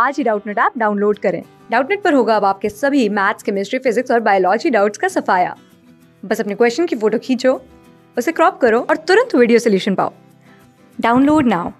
आज ही Doubtnut app download करें डाउटनेट पर होगा अब आपके सभी मैथ्स केमिस्ट्री फिजिक्स और बायोलॉजी डाउट्स का सफाया बस अपने क्वेश्चन की फोटो खींचो उसे क्रॉप करो और तुरंत वीडियो सोल्यूशन पाओ डाउनलोड नाउ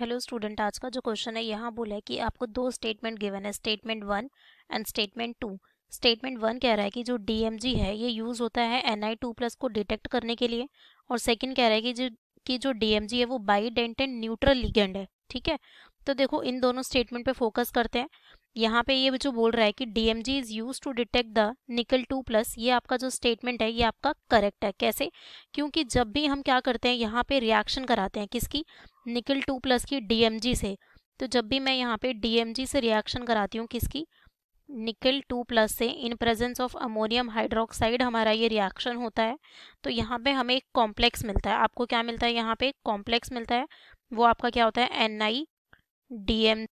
हेलो स्टूडेंट आज का जो क्वेश्चन है यहाँ बोला है कि आपको दो स्टेटमेंट गिवन है statement one and statement two statement one कह रहा है कि जो डी है ये यूज़ होता है एन आई टू प्लस को डिटेक्ट करने के लिए और सेकेंड कह रहा है कि जो कि जो डी है वो bidentate and neutral ligand है ठीक है तो देखो इन दोनों स्टेटमेंट पे फोकस करते हैं यहाँ पे ये जो बोल रहा है कि G is use to detect the nickel two plus ये आपका जो स्टेटमेंट है ये आपका करेक्ट है कैसे क्योंकि जब भी हम क्या करते हैं यहाँ पे रिएक्शन कराते हैं किसकी निकल टू प्लस की जी से तो जब भी मैं यहाँ पे जी से रिएक्शन कराती हूँ किसकी निकल टू प्लस से in presence of ammonium hydroxide हमारा ये रिएक्शन होता है तो यहाँ पे हमें एक कॉम्प्लेक्स मिलता है आपको क्या मिलता है यहाँ पे कॉम्प्लेक्स मिलता है वो आपका क्या होता है N I D M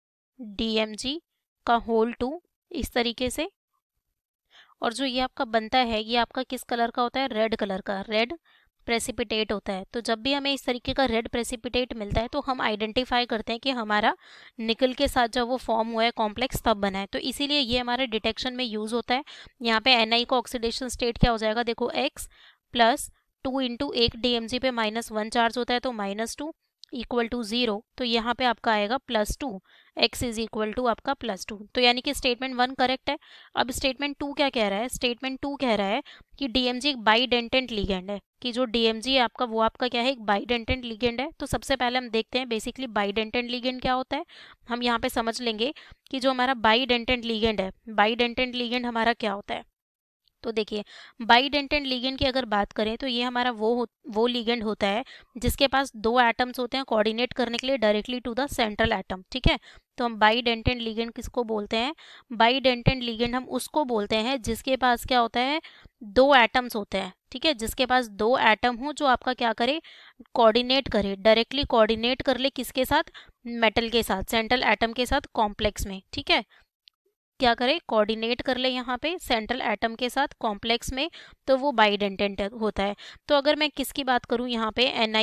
D M G का होल टू इस तरीके से और जो ये आपका बनता है ये आपका किस कलर का होता है रेड कलर का रेड प्रेसिपिटेट होता है तो जब भी हमें इस तरीके का रेड प्रेसिपिटेट मिलता है तो हम आइडेंटिफाई करते हैं कि हमारा निकल के साथ जब वो फॉर्म हुआ है कॉम्प्लेक्स तब बना है तो इसीलिए ये हमारे डिटेक्शन में यूज़ होता है यहाँ पे एन का ऑक्सीडेशन स्टेट क्या हो जाएगा देखो एक्स प्लस टू इंटू एक डी पे माइनस वन चार्ज होता है तो minus two equal to zero तो यहाँ पे आपका आएगा plus two x is equal to आपका प्लस टू तो यानी कि स्टेटमेंट वन करेक्ट है अब स्टेटमेंट टू क्या कह रहा है स्टेटमेंट टू कह रहा है कि डीएमजी एक बाईडेंटेंट लीगेंड है कि जो डीएमजी है आपका वो आपका क्या है एक बाईडेंटेंट लीगेंड है तो सबसे पहले हम देखते हैं बेसिकली बाईडेंटेंट लीगेंड क्या होता है हम यहाँ पे समझ लेंगे कि जो हमारा बाईडेंटेंट लीगेंड है बाईडेंटेंट लीगेंड हमारा क्या होता है तो देखिए एंड लीगेंड की अगर बात करें तो ये हमारा वो वो लीगेंड होता है जिसके पास दो एटम्स होते हैं कोऑर्डिनेट करने के लिए directly to the central atom ठीक है तो हम बाईडेंटेंट लीगेंड किसको बोलते हैं एंड लीगेंड हम उसको बोलते हैं जिसके पास क्या होता है दो एटम्स होते हैं ठीक है जिसके पास दो एटम हो जो आपका क्या करे कोऑर्डिनेट करे डायरेक्टली कोऑर्डिनेट कर ले किसके साथ मेटल के साथ सेंट्रल एटम के साथ कॉम्प्लेक्स में ठीक है क्या करे कोऑर्डिनेट कर ले यहाँ पे सेंट्रल एटम के साथ कॉम्प्लेक्स में तो वो बाइडेंटेंट होता है तो अगर मैं किसकी बात करूँ यहाँ पे एन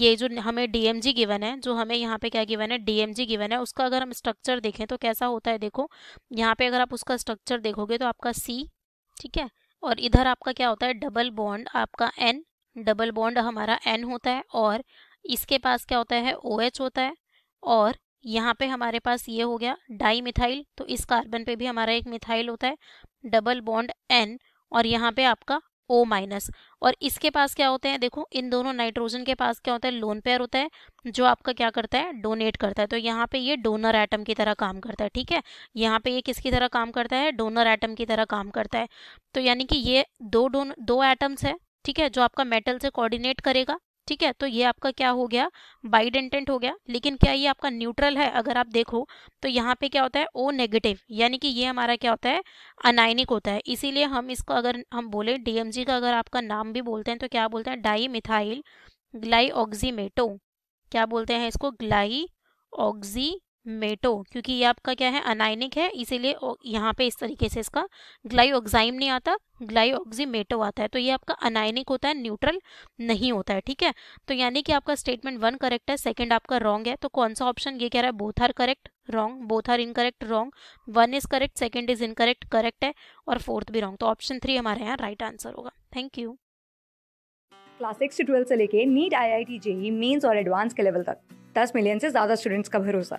ये जो हमें डीएमजी गिवन है जो हमें यहाँ पे क्या गिवन है डीएमजी गिवन है उसका अगर हम स्ट्रक्चर देखें तो कैसा होता है देखो यहाँ पे अगर आप उसका स्ट्रक्चर देखोगे तो आपका सी ठीक है और इधर आपका क्या होता है डबल बॉन्ड आपका एन डबल बॉन्ड हमारा एन होता है और इसके पास क्या होता है ओ OH होता है और यहाँ पे हमारे पास ये हो गया डाई मिथाइल तो इस कार्बन पे भी हमारा एक मिथाइल होता है डबल बॉन्ड एन और यहाँ पे आपका ओ माइनस और इसके पास क्या होते हैं देखो इन दोनों नाइट्रोजन के पास क्या होता है लोन पेयर होता है जो आपका क्या करता है डोनेट करता है तो यहाँ पे ये डोनर एटम की तरह काम करता है ठीक है यहाँ पे ये किसकी तरह काम करता है डोनर एटम की तरह काम करता है तो यानी कि ये दो डोन दो एटम्स है ठीक है जो आपका मेटल से कोऑर्डिनेट करेगा ठीक है तो ये आपका क्या हो गया बाइडेंटेंट हो गया लेकिन क्या ये आपका न्यूट्रल है अगर आप देखो तो यहाँ पे क्या होता है ओ नेगेटिव यानी कि ये हमारा क्या होता है अनाइनिक होता है इसीलिए हम इसको अगर हम बोले डीएमजी का अगर आपका नाम भी बोलते हैं तो क्या बोलते हैं डाई मिथाइल ग्लाई क्या बोलते हैं इसको ग्लाई ऑक्सी मेटो क्योंकि ये आपका क्या है अनाइनिक है इसीलिए यहाँ पे इस तरीके से इसका ग्लाइओक्साइम नहीं आता ग्लाइओक्सीमेटो आता है तो ये आपका अनाइनिक होता है न्यूट्रल नहीं होता है ठीक है तो यानी कि आपका स्टेटमेंट वन करेक्ट है सेकंड आपका रॉन्ग है तो कौन सा ऑप्शन ये कह रहा है both are correct wrong both are incorrect wrong one is correct second is incorrect correct है और फोर्थ भी रॉन्ग तो ऑप्शन थ्री हमारे यहाँ राइट आंसर होगा थैंक यू क्लास सिक्स से ट्वेल्थ से लेके NEET I I T JEE mains और एडवांस के लेवल तक 10 मिलियन से ज़्यादा स्टूडेंट्स का भरोसा